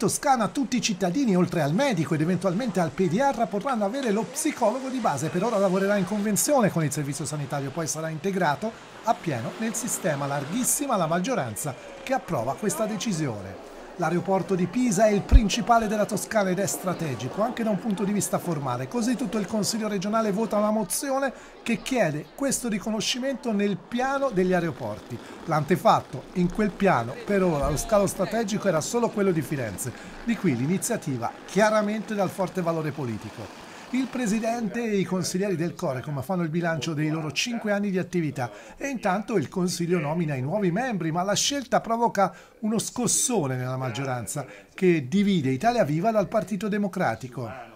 Toscana tutti i cittadini, oltre al medico ed eventualmente al PDR, potranno avere lo psicologo di base. Per ora lavorerà in convenzione con il servizio sanitario, poi sarà integrato appieno nel sistema larghissima la maggioranza che approva questa decisione. L'aeroporto di Pisa è il principale della Toscana ed è strategico anche da un punto di vista formale. Così tutto il Consiglio regionale vota una mozione che chiede questo riconoscimento nel piano degli aeroporti. L'antefatto in quel piano per ora lo scalo strategico era solo quello di Firenze, di qui l'iniziativa chiaramente dal forte valore politico. Il presidente e i consiglieri del Corecom fanno il bilancio dei loro cinque anni di attività e intanto il Consiglio nomina i nuovi membri, ma la scelta provoca uno scossone nella maggioranza che divide Italia Viva dal Partito Democratico.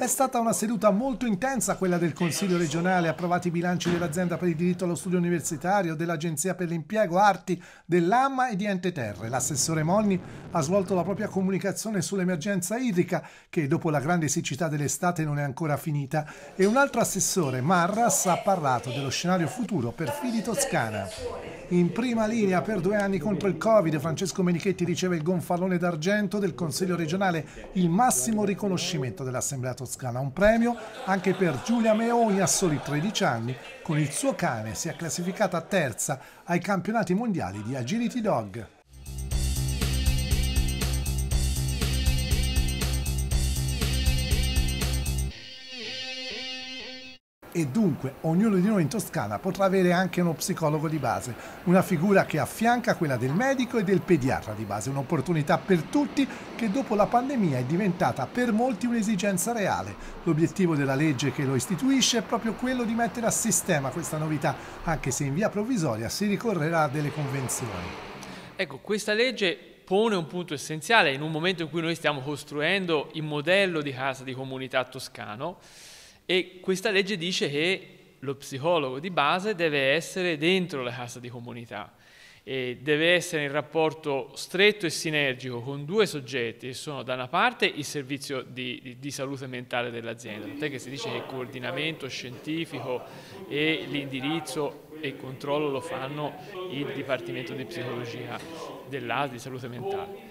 È stata una seduta molto intensa quella del Consiglio regionale, approvati i bilanci dell'azienda per il diritto allo studio universitario, dell'Agenzia per l'impiego, arti, dell'AMMA e di Ente Terre. L'assessore Monni ha svolto la propria comunicazione sull'emergenza idrica, che dopo la grande siccità dell'estate non è ancora finita, e un altro assessore, Marras, ha parlato dello scenario futuro per Fili Toscana. In prima linea per due anni contro il Covid, Francesco Menichetti riceve il gonfalone d'argento del Consiglio regionale, il massimo riconoscimento dell'Assemblea Toscana scala un premio anche per Giulia Meoni a soli 13 anni con il suo cane si è classificata terza ai campionati mondiali di Agility Dog. e dunque ognuno di noi in Toscana potrà avere anche uno psicologo di base, una figura che affianca quella del medico e del pediatra di base, un'opportunità per tutti che dopo la pandemia è diventata per molti un'esigenza reale. L'obiettivo della legge che lo istituisce è proprio quello di mettere a sistema questa novità, anche se in via provvisoria si ricorrerà a delle convenzioni. Ecco, questa legge pone un punto essenziale in un momento in cui noi stiamo costruendo il modello di casa di comunità toscano e questa legge dice che lo psicologo di base deve essere dentro la casa di comunità e deve essere in rapporto stretto e sinergico con due soggetti che sono da una parte il servizio di, di, di salute mentale dell'azienda, tant'è che si dice che il coordinamento scientifico e l'indirizzo e il controllo lo fanno il Dipartimento di Psicologia dell'AS di salute mentale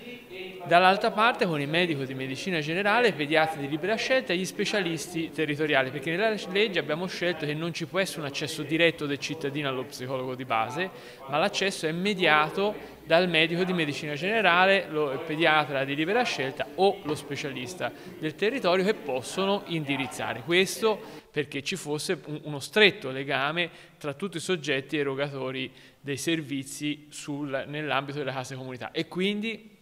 dall'altra parte con il medico di medicina generale, i pediatri di libera scelta e gli specialisti territoriali, perché nella legge abbiamo scelto che non ci può essere un accesso diretto del cittadino allo psicologo di base, ma l'accesso è mediato dal medico di medicina generale, il pediatra di libera scelta o lo specialista del territorio che possono indirizzare. Questo perché ci fosse uno stretto legame tra tutti i soggetti erogatori dei servizi nell'ambito delle case comunità e quindi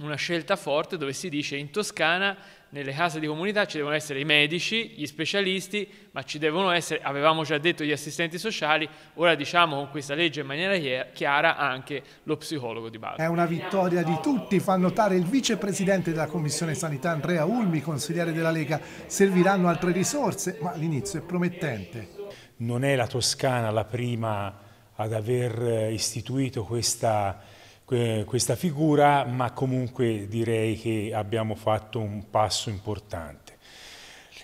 una scelta forte dove si dice in Toscana nelle case di comunità ci devono essere i medici, gli specialisti, ma ci devono essere, avevamo già detto, gli assistenti sociali, ora diciamo con questa legge in maniera chiara anche lo psicologo di base. È una vittoria di tutti, fa notare il vicepresidente della Commissione Sanità Andrea Ulmi, consigliere della Lega. Serviranno altre risorse, ma l'inizio è promettente. Non è la Toscana la prima ad aver eh, istituito questa questa figura, ma comunque direi che abbiamo fatto un passo importante.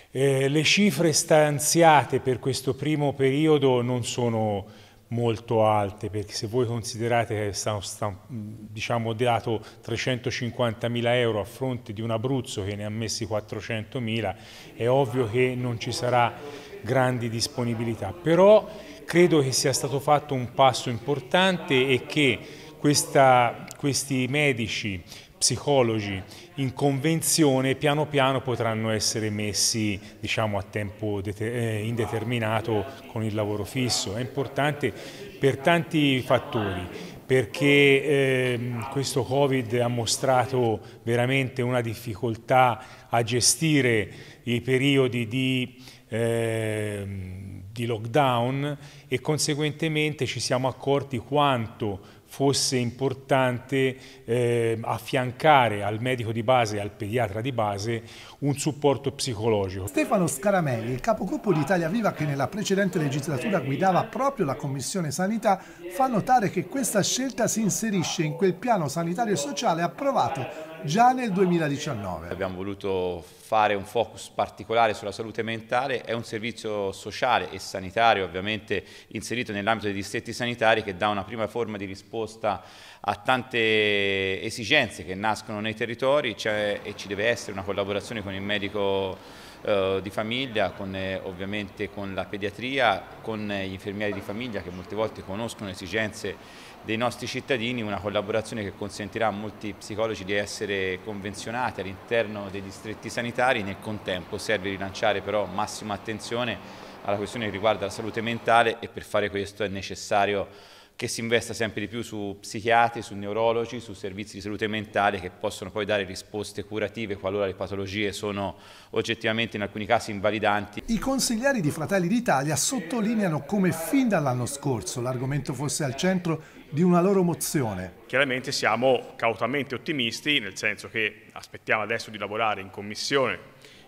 Eh, le cifre stanziate per questo primo periodo non sono molto alte, perché se voi considerate che è stato diciamo, dato 350.000 euro a fronte di un Abruzzo che ne ha messi 400.000, è ovvio che non ci sarà grandi disponibilità. Però credo che sia stato fatto un passo importante e che questa, questi medici, psicologi in convenzione piano piano potranno essere messi diciamo, a tempo eh, indeterminato con il lavoro fisso. È importante per tanti fattori perché eh, questo Covid ha mostrato veramente una difficoltà a gestire i periodi di, eh, di lockdown e conseguentemente ci siamo accorti quanto fosse importante eh, affiancare al medico di base al pediatra di base un supporto psicologico. Stefano Scaramelli, il capogruppo di Italia Viva che nella precedente legislatura guidava proprio la Commissione Sanità, fa notare che questa scelta si inserisce in quel piano sanitario e sociale approvato già nel 2019. Abbiamo voluto fare un focus particolare sulla salute mentale, è un servizio sociale e sanitario ovviamente inserito nell'ambito dei distretti sanitari che dà una prima forma di risposta a tante esigenze che nascono nei territori e ci deve essere una collaborazione con il medico eh, di famiglia, con, eh, ovviamente con la pediatria, con gli infermieri di famiglia che molte volte conoscono esigenze dei nostri cittadini una collaborazione che consentirà a molti psicologi di essere convenzionati all'interno dei distretti sanitari, nel contempo serve rilanciare però massima attenzione alla questione che riguarda la salute mentale e per fare questo è necessario che si investa sempre di più su psichiatri, su neurologi, su servizi di salute mentale che possono poi dare risposte curative qualora le patologie sono oggettivamente in alcuni casi invalidanti. I consiglieri di Fratelli d'Italia sottolineano come fin dall'anno scorso l'argomento fosse al centro di una loro mozione. Chiaramente siamo cautamente ottimisti, nel senso che aspettiamo adesso di lavorare in commissione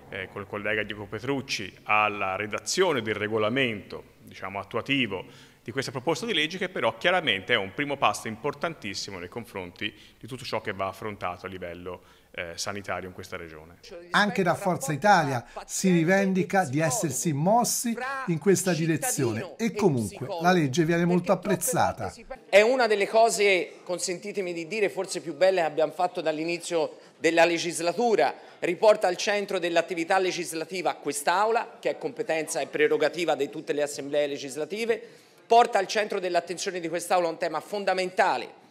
eh, il collega Diego Petrucci alla redazione del regolamento diciamo, attuativo di questa proposta di legge che però chiaramente è un primo passo importantissimo nei confronti di tutto ciò che va affrontato a livello eh, sanitario in questa regione. Cioè, Anche da Forza Italia si rivendica di essersi mossi in questa direzione e comunque la legge viene molto apprezzata. È una delle cose, consentitemi di dire, forse più belle che abbiamo fatto dall'inizio della legislatura, riporta al centro dell'attività legislativa quest'Aula, che è competenza e prerogativa di tutte le assemblee legislative, porta al centro dell'attenzione di quest'Aula un tema fondamentale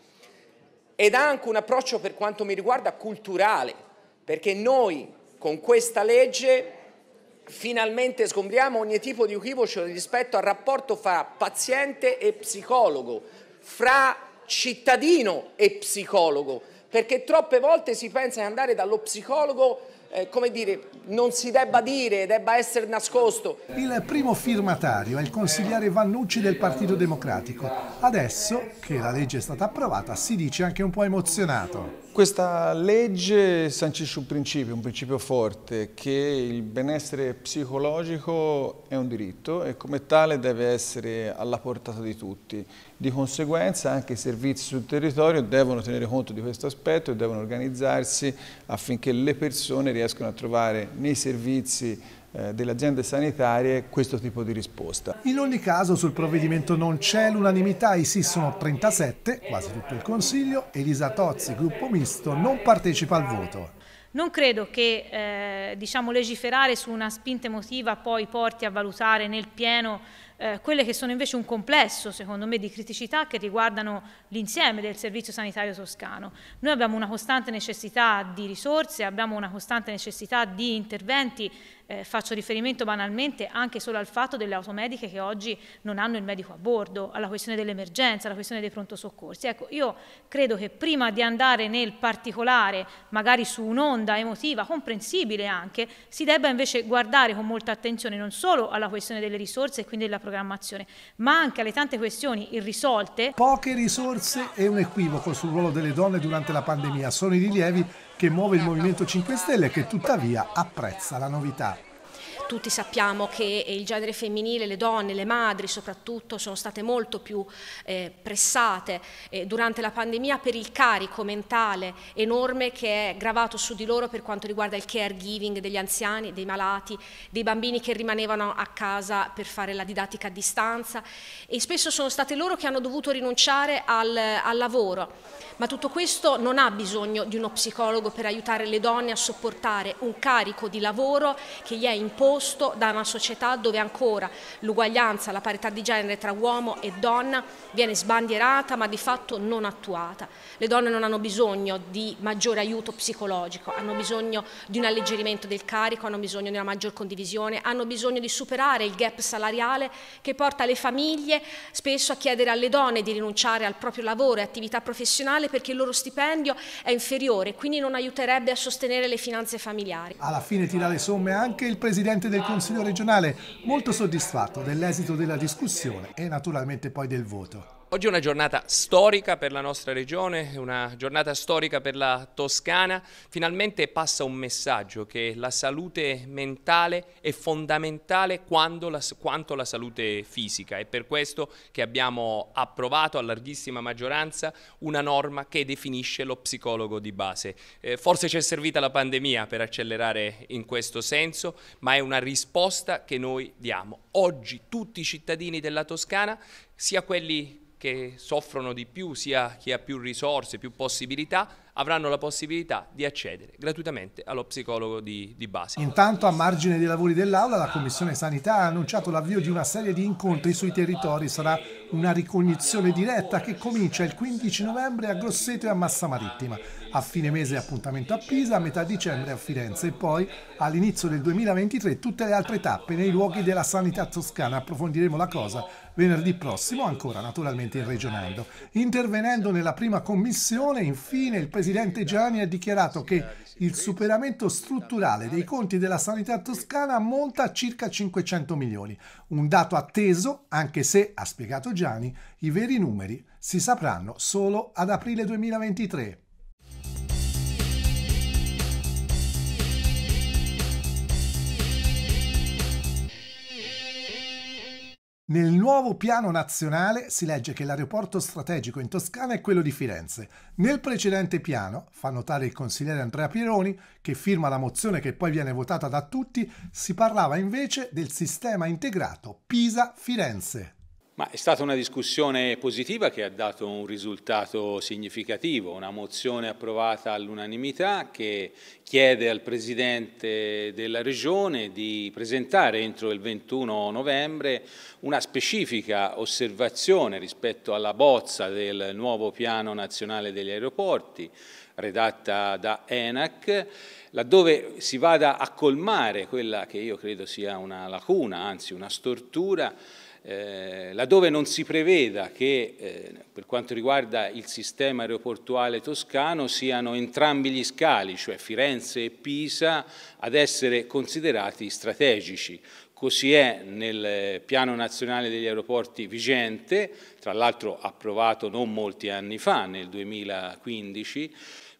ed ha anche un approccio per quanto mi riguarda culturale, perché noi con questa legge finalmente sgombriamo ogni tipo di equivocio rispetto al rapporto fra paziente e psicologo, fra cittadino e psicologo, perché troppe volte si pensa di andare dallo psicologo eh, come dire, non si debba dire, debba essere nascosto. Il primo firmatario è il consigliere Vannucci del Partito Democratico. Adesso che la legge è stata approvata si dice anche un po' emozionato. Questa legge sancisce un principio, un principio forte, che il benessere psicologico è un diritto e come tale deve essere alla portata di tutti. Di conseguenza anche i servizi sul territorio devono tenere conto di questo aspetto e devono organizzarsi affinché le persone riescano a trovare nei servizi eh, delle aziende sanitarie questo tipo di risposta. In ogni caso sul provvedimento non c'è l'unanimità, i sì sono 37, quasi tutto il Consiglio, Elisa Tozzi, gruppo misto, non partecipa al voto. Non credo che eh, diciamo, legiferare su una spinta emotiva poi porti a valutare nel pieno eh, quelle che sono invece un complesso, secondo me, di criticità che riguardano l'insieme del servizio sanitario toscano. Noi abbiamo una costante necessità di risorse, abbiamo una costante necessità di interventi eh, faccio riferimento banalmente anche solo al fatto delle automediche che oggi non hanno il medico a bordo, alla questione dell'emergenza, alla questione dei pronto soccorsi. Ecco, io credo che prima di andare nel particolare, magari su un'onda emotiva, comprensibile anche, si debba invece guardare con molta attenzione non solo alla questione delle risorse e quindi della programmazione, ma anche alle tante questioni irrisolte. Poche risorse e un equivoco sul ruolo delle donne durante la pandemia, sono i rilievi che muove il Movimento 5 Stelle e che tuttavia apprezza la novità tutti sappiamo che il genere femminile, le donne, le madri soprattutto, sono state molto più eh, pressate eh, durante la pandemia per il carico mentale enorme che è gravato su di loro per quanto riguarda il caregiving degli anziani, dei malati, dei bambini che rimanevano a casa per fare la didattica a distanza e spesso sono state loro che hanno dovuto rinunciare al, al lavoro. Ma tutto questo non ha bisogno di uno psicologo per aiutare le donne a sopportare un carico di lavoro che gli è imposto agosto da una società dove ancora l'uguaglianza, la parità di genere tra uomo e donna viene sbandierata ma di fatto non attuata. Le donne non hanno bisogno di maggiore aiuto psicologico, hanno bisogno di un alleggerimento del carico, hanno bisogno di una maggior condivisione, hanno bisogno di superare il gap salariale che porta le famiglie spesso a chiedere alle donne di rinunciare al proprio lavoro e attività professionale perché il loro stipendio è inferiore, e quindi non aiuterebbe a sostenere le finanze familiari. Alla fine tira le somme anche il presidente Presidente del Consiglio regionale molto soddisfatto dell'esito della discussione e naturalmente poi del voto. Oggi è una giornata storica per la nostra regione, una giornata storica per la Toscana. Finalmente passa un messaggio che la salute mentale è fondamentale la, quanto la salute fisica. È per questo che abbiamo approvato a larghissima maggioranza una norma che definisce lo psicologo di base. Eh, forse ci è servita la pandemia per accelerare in questo senso, ma è una risposta che noi diamo. Oggi tutti i cittadini della Toscana, sia quelli che soffrono di più, sia chi ha più risorse, più possibilità, avranno la possibilità di accedere gratuitamente allo psicologo di, di base. Intanto a margine dei lavori dell'Aula la Commissione Sanità ha annunciato l'avvio di una serie di incontri sui territori. Sarà una ricognizione diretta che comincia il 15 novembre a Grosseto e a Massa Marittima. A fine mese appuntamento a Pisa, a metà dicembre a Firenze e poi all'inizio del 2023 tutte le altre tappe nei luoghi della sanità toscana. Approfondiremo la cosa Venerdì prossimo, ancora naturalmente in regionando. Intervenendo nella prima commissione, infine, il presidente Gianni ha dichiarato che il superamento strutturale dei conti della sanità toscana ammonta a circa 500 milioni. Un dato atteso, anche se, ha spiegato Gianni, i veri numeri si sapranno solo ad aprile 2023. Nel nuovo piano nazionale si legge che l'aeroporto strategico in Toscana è quello di Firenze. Nel precedente piano, fa notare il consigliere Andrea Pieroni, che firma la mozione che poi viene votata da tutti, si parlava invece del sistema integrato Pisa-Firenze ma è stata una discussione positiva che ha dato un risultato significativo, una mozione approvata all'unanimità che chiede al Presidente della Regione di presentare entro il 21 novembre una specifica osservazione rispetto alla bozza del nuovo piano nazionale degli aeroporti redatta da ENAC, laddove si vada a colmare quella che io credo sia una lacuna, anzi una stortura, eh, laddove non si preveda che eh, per quanto riguarda il sistema aeroportuale toscano siano entrambi gli scali, cioè Firenze e Pisa, ad essere considerati strategici. Così è nel eh, piano nazionale degli aeroporti vigente, tra l'altro approvato non molti anni fa, nel 2015,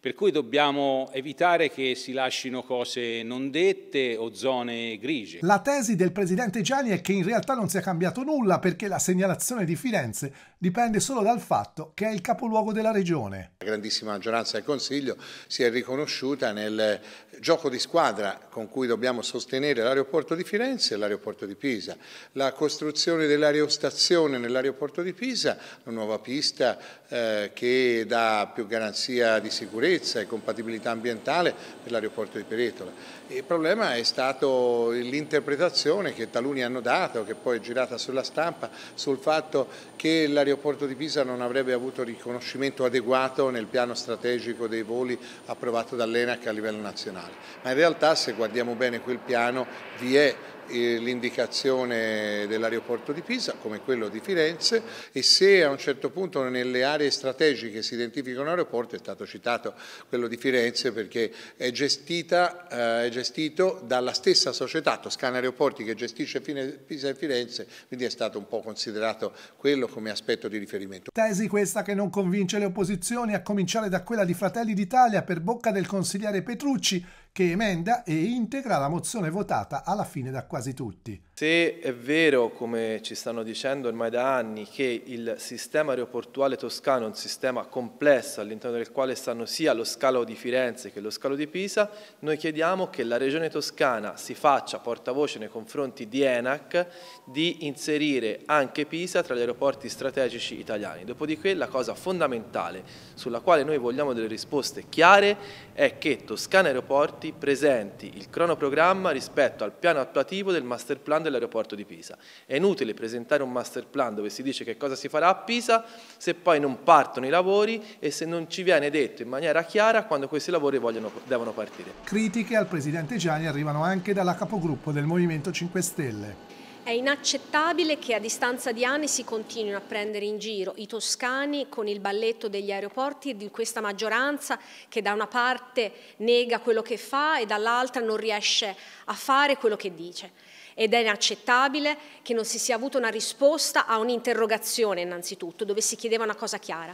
per cui dobbiamo evitare che si lasciano cose non dette o zone grigie. La tesi del presidente Gianni è che in realtà non sia cambiato nulla perché la segnalazione di Firenze dipende solo dal fatto che è il capoluogo della regione. La grandissima maggioranza del Consiglio si è riconosciuta nel eh, gioco di squadra con cui dobbiamo sostenere l'aeroporto di Firenze e l'aeroporto di Pisa, la costruzione dell'aerostazione nell'aeroporto di Pisa, una nuova pista eh, che dà più garanzia di sicurezza e compatibilità ambientale per l'aeroporto di Peretola. Il problema è stato l'interpretazione che taluni hanno dato, che poi è girata sulla stampa, sul fatto che l'aeroporto l'aeroporto di Pisa non avrebbe avuto riconoscimento adeguato nel piano strategico dei voli approvato dall'ENAC a livello nazionale, ma in realtà se guardiamo bene quel piano vi è eh, l'indicazione dell'aeroporto di Pisa come quello di Firenze e se a un certo punto nelle aree strategiche si identifica un aeroporto è stato citato quello di Firenze perché è, gestita, eh, è gestito dalla stessa società Toscana Aeroporti che gestisce Pisa e Firenze, quindi è stato un po' considerato quello come aspetto di riferimento. Tesi questa che non convince le opposizioni, a cominciare da quella di Fratelli d'Italia per bocca del consigliere Petrucci, che emenda e integra la mozione votata alla fine da quasi tutti. Se è vero, come ci stanno dicendo ormai da anni, che il sistema aeroportuale toscano è un sistema complesso all'interno del quale stanno sia lo scalo di Firenze che lo scalo di Pisa, noi chiediamo che la Regione Toscana si faccia portavoce nei confronti di ENAC di inserire anche Pisa tra gli aeroporti strategici italiani. Dopodiché la cosa fondamentale sulla quale noi vogliamo delle risposte chiare è che Toscana Aeroporti presenti il cronoprogramma rispetto al piano attuativo del master plan l'aeroporto di Pisa. È inutile presentare un master plan dove si dice che cosa si farà a Pisa se poi non partono i lavori e se non ci viene detto in maniera chiara quando questi lavori vogliono, devono partire. Critiche al Presidente Gianni arrivano anche dalla capogruppo del Movimento 5 Stelle. È inaccettabile che a distanza di anni si continuino a prendere in giro i toscani con il balletto degli aeroporti e di questa maggioranza che da una parte nega quello che fa e dall'altra non riesce a fare quello che dice ed è inaccettabile che non si sia avuta una risposta a un'interrogazione innanzitutto, dove si chiedeva una cosa chiara.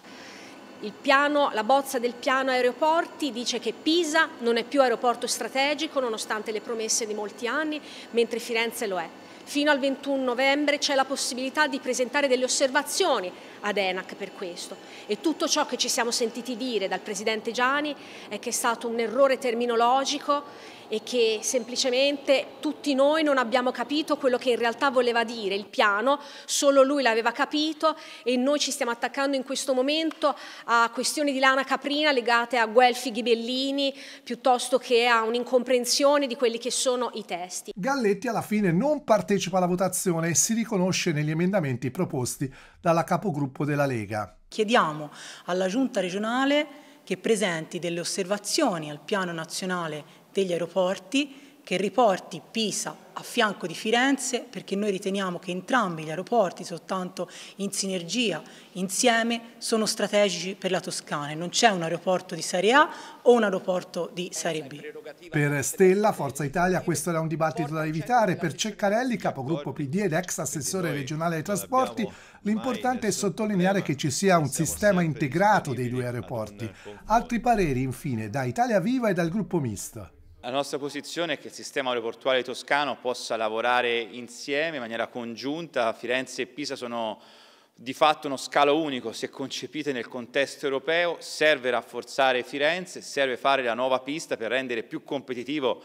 Piano, la bozza del piano aeroporti dice che Pisa non è più aeroporto strategico nonostante le promesse di molti anni, mentre Firenze lo è. Fino al 21 novembre c'è la possibilità di presentare delle osservazioni ad ENAC per questo. E tutto ciò che ci siamo sentiti dire dal Presidente Gianni è che è stato un errore terminologico e che semplicemente tutti noi non abbiamo capito quello che in realtà voleva dire il piano, solo lui l'aveva capito e noi ci stiamo attaccando in questo momento a questioni di lana caprina legate a Guelfi Ghibellini piuttosto che a un'incomprensione di quelli che sono i testi. Galletti alla fine non partecipa alla votazione e si riconosce negli emendamenti proposti dalla capogruppo della Lega. Chiediamo alla Giunta regionale che presenti delle osservazioni al piano nazionale degli aeroporti che riporti Pisa a fianco di Firenze perché noi riteniamo che entrambi gli aeroporti, soltanto in sinergia, insieme, sono strategici per la Toscana e non c'è un aeroporto di Serie A o un aeroporto di Serie B. Per Stella, Forza Italia, questo era un dibattito da evitare. Per Ceccarelli, capogruppo PD ed ex assessore regionale dei trasporti, l'importante è sottolineare che ci sia un sistema integrato dei due aeroporti. Altri pareri, infine, da Italia Viva e dal gruppo misto. La nostra posizione è che il sistema aeroportuale toscano possa lavorare insieme in maniera congiunta. Firenze e Pisa sono di fatto uno scalo unico, se concepite nel contesto europeo, serve rafforzare Firenze, serve fare la nuova pista per rendere più competitivo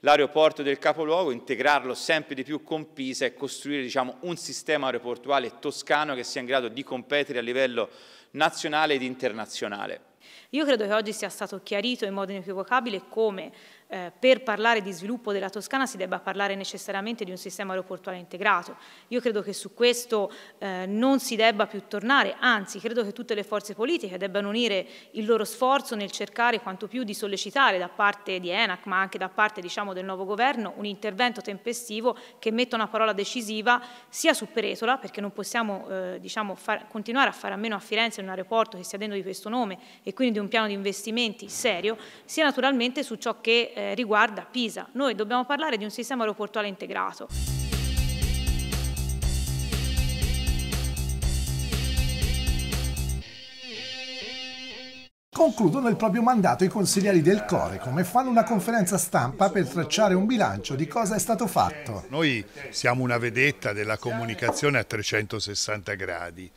l'aeroporto del capoluogo, integrarlo sempre di più con Pisa e costruire diciamo, un sistema aeroportuale toscano che sia in grado di competere a livello nazionale ed internazionale. Io credo che oggi sia stato chiarito in modo inequivocabile come eh, per parlare di sviluppo della Toscana si debba parlare necessariamente di un sistema aeroportuale integrato. Io credo che su questo eh, non si debba più tornare, anzi credo che tutte le forze politiche debbano unire il loro sforzo nel cercare quanto più di sollecitare da parte di ENAC ma anche da parte diciamo, del nuovo governo un intervento tempestivo che metta una parola decisiva sia su Peretola perché non possiamo eh, diciamo, far, continuare a fare a meno a Firenze un aeroporto che sia dentro di questo nome e quindi di un piano di investimenti serio, sia naturalmente su ciò che eh, eh, riguarda Pisa. Noi dobbiamo parlare di un sistema aeroportuale integrato. Concludono il proprio mandato i consiglieri del Corecom e fanno una conferenza stampa per tracciare un bilancio di cosa è stato fatto. Noi siamo una vedetta della comunicazione a 360 gradi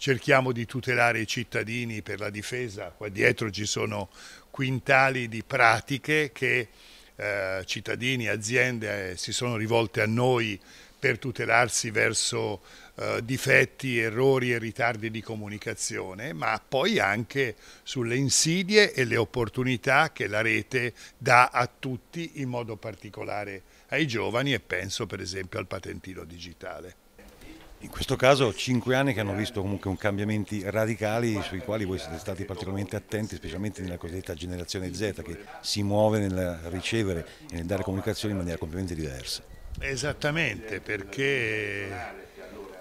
cerchiamo di tutelare i cittadini per la difesa, qua dietro ci sono quintali di pratiche che eh, cittadini e aziende eh, si sono rivolte a noi per tutelarsi verso eh, difetti, errori e ritardi di comunicazione, ma poi anche sulle insidie e le opportunità che la rete dà a tutti, in modo particolare ai giovani e penso per esempio al patentino digitale. In questo caso cinque anni che hanno visto comunque cambiamenti radicali sui quali voi siete stati particolarmente attenti, specialmente nella cosiddetta generazione Z che si muove nel ricevere e nel dare comunicazioni in maniera completamente diversa. Esattamente, perché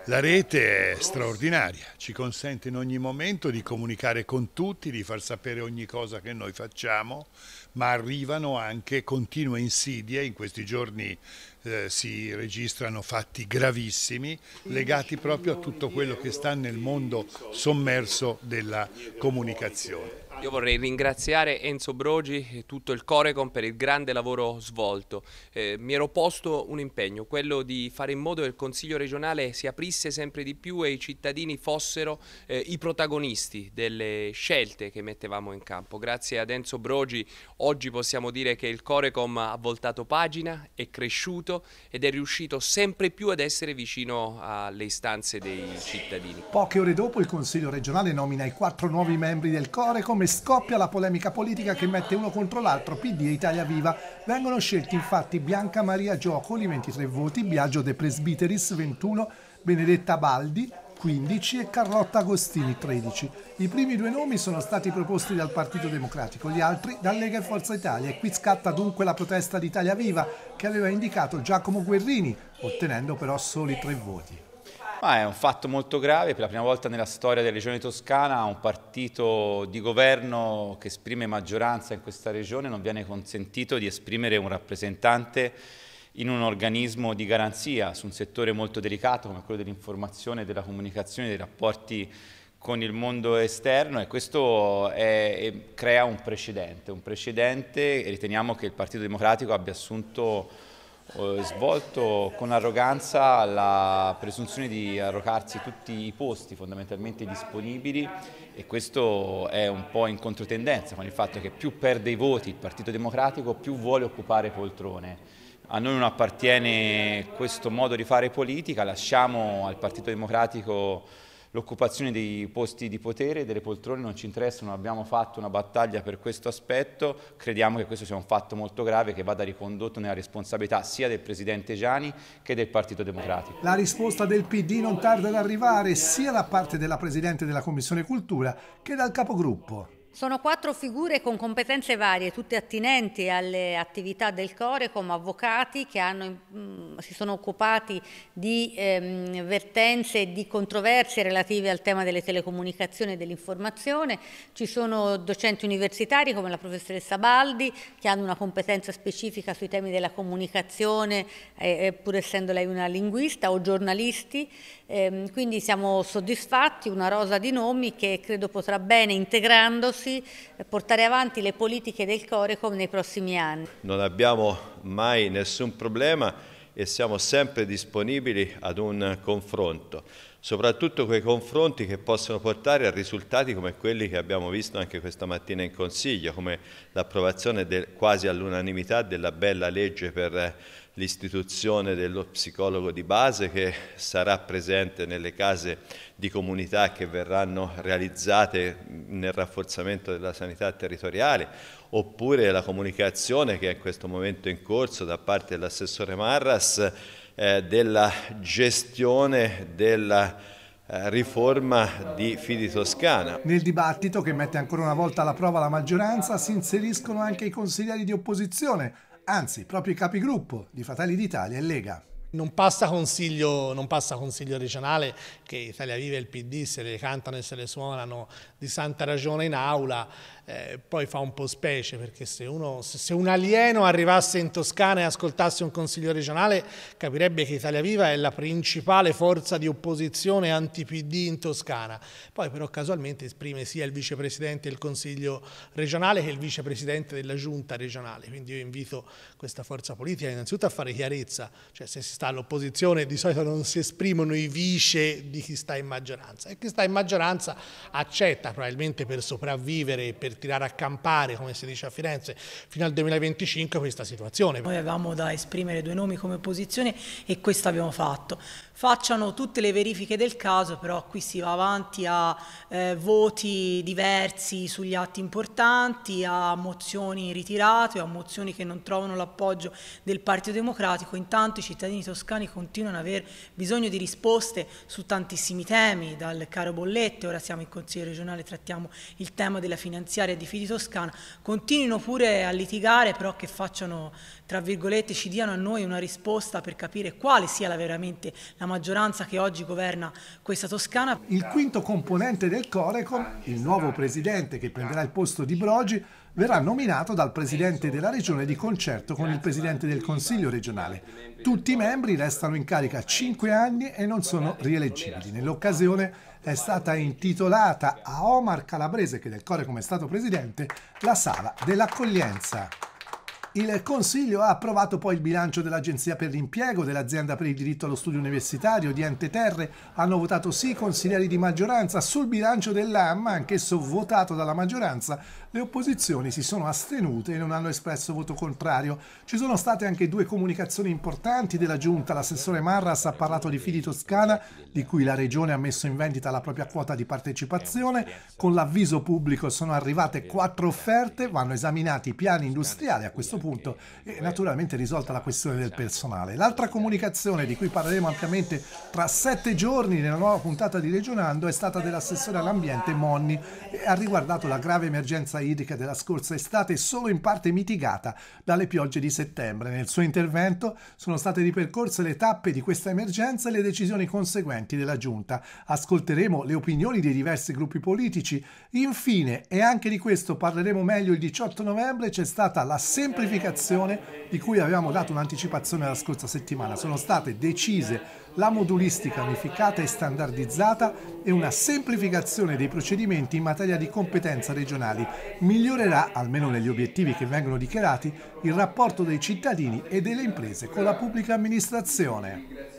la rete è straordinaria, ci consente in ogni momento di comunicare con tutti, di far sapere ogni cosa che noi facciamo ma arrivano anche continue insidie, in questi giorni eh, si registrano fatti gravissimi legati proprio a tutto quello che sta nel mondo sommerso della comunicazione. Io vorrei ringraziare Enzo Brogi e tutto il Corecom per il grande lavoro svolto. Eh, mi ero posto un impegno, quello di fare in modo che il Consiglio regionale si aprisse sempre di più e i cittadini fossero eh, i protagonisti delle scelte che mettevamo in campo. Grazie ad Enzo Brogi oggi possiamo dire che il Corecom ha voltato pagina, è cresciuto ed è riuscito sempre più ad essere vicino alle istanze dei cittadini. Poche ore dopo il Consiglio regionale nomina i quattro nuovi membri del Corecom e scoppia la polemica politica che mette uno contro l'altro PD e Italia Viva. Vengono scelti infatti Bianca Maria Giocoli 23 voti, Biagio De Presbiteris 21, Benedetta Baldi 15 e Carlotta Agostini 13. I primi due nomi sono stati proposti dal Partito Democratico, gli altri da Lega e Forza Italia e qui scatta dunque la protesta di Italia Viva che aveva indicato Giacomo Guerrini, ottenendo però soli tre voti. Ma è un fatto molto grave, per la prima volta nella storia della regione toscana un partito di governo che esprime maggioranza in questa regione non viene consentito di esprimere un rappresentante in un organismo di garanzia su un settore molto delicato come quello dell'informazione, della comunicazione, dei rapporti con il mondo esterno e questo è, è, crea un precedente, un precedente e riteniamo che il Partito Democratico abbia assunto eh, svolto con arroganza la presunzione di arrogarsi tutti i posti fondamentalmente disponibili e questo è un po' in controtendenza con il fatto che più perde i voti il Partito Democratico più vuole occupare poltrone. A noi non appartiene questo modo di fare politica, lasciamo al Partito Democratico l'occupazione dei posti di potere, delle poltrone non ci interessa, non abbiamo fatto una battaglia per questo aspetto, crediamo che questo sia un fatto molto grave che vada ricondotto nella responsabilità sia del Presidente Gianni che del Partito Democratico. La risposta del PD non tarda ad arrivare sia da parte della Presidente della Commissione Cultura che dal Capogruppo. Sono quattro figure con competenze varie, tutte attinenti alle attività del Core come avvocati che hanno, mm, si sono occupati di ehm, vertenze e di controversie relative al tema delle telecomunicazioni e dell'informazione. Ci sono docenti universitari come la professoressa Baldi che hanno una competenza specifica sui temi della comunicazione, eh, eh pur essendo lei una linguista, o giornalisti. Eh, quindi siamo soddisfatti, una rosa di nomi che credo potrà bene integrandosi risorse, eh, portare avanti le politiche del Corecom nei prossimi anni. Non abbiamo mai nessun problema e siamo sempre disponibili ad un confronto, soprattutto quei confronti che possono portare a risultati come quelli che abbiamo visto anche questa mattina in Consiglio, come l'approvazione quasi all'unanimità della bella legge per eh, l'istituzione dello psicologo di base che sarà presente nelle case di comunità che verranno realizzate nel rafforzamento della sanità territoriale, oppure la comunicazione che è in questo momento in corso da parte dell'assessore Marras eh, della gestione della eh, riforma di Fidi Toscana. Nel dibattito che mette ancora una volta alla prova la maggioranza si inseriscono anche i consiglieri di opposizione anzi proprio i capigruppo di Fratelli d'Italia e Lega. Non passa, consiglio, non passa consiglio regionale che Italia Viva e il PD se le cantano e se le suonano di santa ragione in aula eh, poi fa un po' specie perché se, uno, se, un alieno arrivasse in Toscana e ascoltasse un consiglio regionale capirebbe che Italia Viva è la principale forza di opposizione anti-PD in Toscana. Poi però casualmente esprime sia il vicepresidente del consiglio regionale che il vicepresidente della giunta regionale. Quindi io invito questa forza politica innanzitutto a fare chiarezza, cioè se si sta all'opposizione di solito non si esprimono i vice di chi sta in maggioranza e chi sta in maggioranza accetta probabilmente per sopravvivere e per tirare a campare, come si dice a Firenze, fino al 2025 questa situazione. Noi avevamo da esprimere due nomi come opposizione e questo abbiamo fatto facciano tutte le verifiche del caso, però qui si va avanti a eh, voti diversi sugli atti importanti, a mozioni ritirate, a mozioni che non trovano l'appoggio del Partito Democratico, intanto i cittadini toscani continuano ad aver bisogno di risposte su tantissimi temi, dal caro bollette, ora siamo in Consiglio regionale, trattiamo il tema della finanziaria di Fidi Toscana, continuino pure a litigare, però che facciano, tra virgolette, ci diano a noi una risposta per capire quale sia la veramente la maggioranza che oggi governa questa Toscana. Il quinto componente del Corecom, il nuovo presidente che prenderà il posto di Brogi, verrà nominato dal presidente della regione di concerto con il presidente del consiglio regionale. Tutti i membri restano in carica 5 anni e non sono rieleggibili. Nell'occasione è stata intitolata a Omar Calabrese, che del Corecom è stato presidente, la sala dell'accoglienza. Il Consiglio ha approvato poi il bilancio dell'Agenzia per l'impiego, dell'azienda per il diritto allo studio universitario, di Ente Terre, hanno votato sì i consiglieri di maggioranza sul bilancio dell'AM, anch'esso votato dalla maggioranza, le opposizioni si sono astenute e non hanno espresso voto contrario. Ci sono state anche due comunicazioni importanti della giunta. L'assessore Marras ha parlato di Fidi Toscana, di cui la regione ha messo in vendita la propria quota di partecipazione. Con l'avviso pubblico sono arrivate quattro offerte, vanno esaminati i piani industriali a questo punto e naturalmente risolta la questione del personale. L'altra comunicazione di cui parleremo ampiamente tra sette giorni nella nuova puntata di Regionando è stata dell'assessore all'ambiente Monni e ha riguardato la grave emergenza carenza idrica della scorsa estate è solo in parte mitigata dalle piogge di settembre. Nel suo intervento sono state ripercorse le tappe di questa emergenza e le decisioni conseguenti della Giunta. Ascolteremo le opinioni dei diversi gruppi politici. Infine, e anche di questo parleremo meglio il 18 novembre, c'è stata la semplificazione di cui avevamo dato un'anticipazione la scorsa settimana. Sono state decise la modulistica unificata e standardizzata e una semplificazione dei procedimenti in materia di competenza regionali migliorerà, almeno negli obiettivi che vengono dichiarati, il rapporto dei cittadini e delle imprese con la pubblica amministrazione.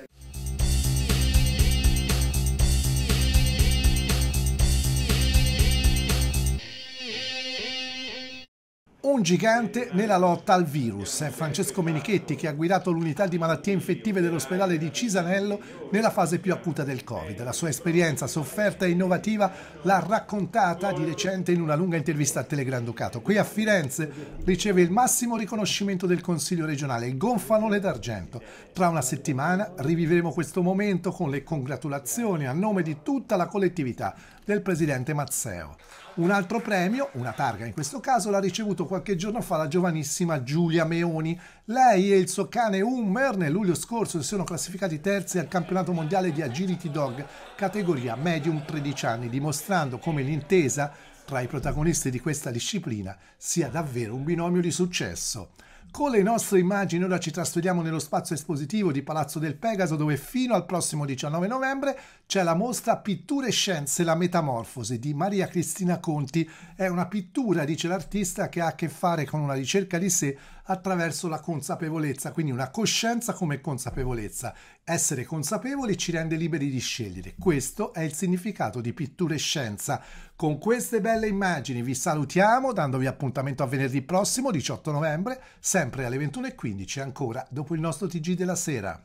Un gigante nella lotta al virus è Francesco Menichetti che ha guidato l'unità di malattie infettive dell'ospedale di Cisanello nella fase più acuta del Covid. La sua esperienza sofferta e innovativa l'ha raccontata di recente in una lunga intervista a Telegranducato. Qui a Firenze riceve il massimo riconoscimento del Consiglio regionale, il gonfalone d'argento. Tra una settimana rivivremo questo momento con le congratulazioni a nome di tutta la collettività del Presidente Mazzeo. Un altro premio, una targa in questo caso, l'ha ricevuto qualche giorno fa la giovanissima Giulia Meoni. Lei e il suo cane Hummer nel luglio scorso si sono classificati terzi al campionato mondiale di Agility Dog, categoria medium 13 anni, dimostrando come l'intesa tra i protagonisti di questa disciplina sia davvero un binomio di successo. Con le nostre immagini ora ci trasferiamo nello spazio espositivo di Palazzo del Pegaso dove fino al prossimo 19 novembre c'è la mostra Pitture e Scienze, la metamorfosi di Maria Cristina Conti. È una pittura, dice l'artista, che ha a che fare con una ricerca di sé attraverso la consapevolezza, quindi una coscienza come consapevolezza. Essere consapevoli ci rende liberi di scegliere. Questo è il significato di pittura e scienza. Con queste belle immagini vi salutiamo, dandovi appuntamento a venerdì prossimo, 18 novembre, sempre alle 21.15, ancora dopo il nostro TG della sera.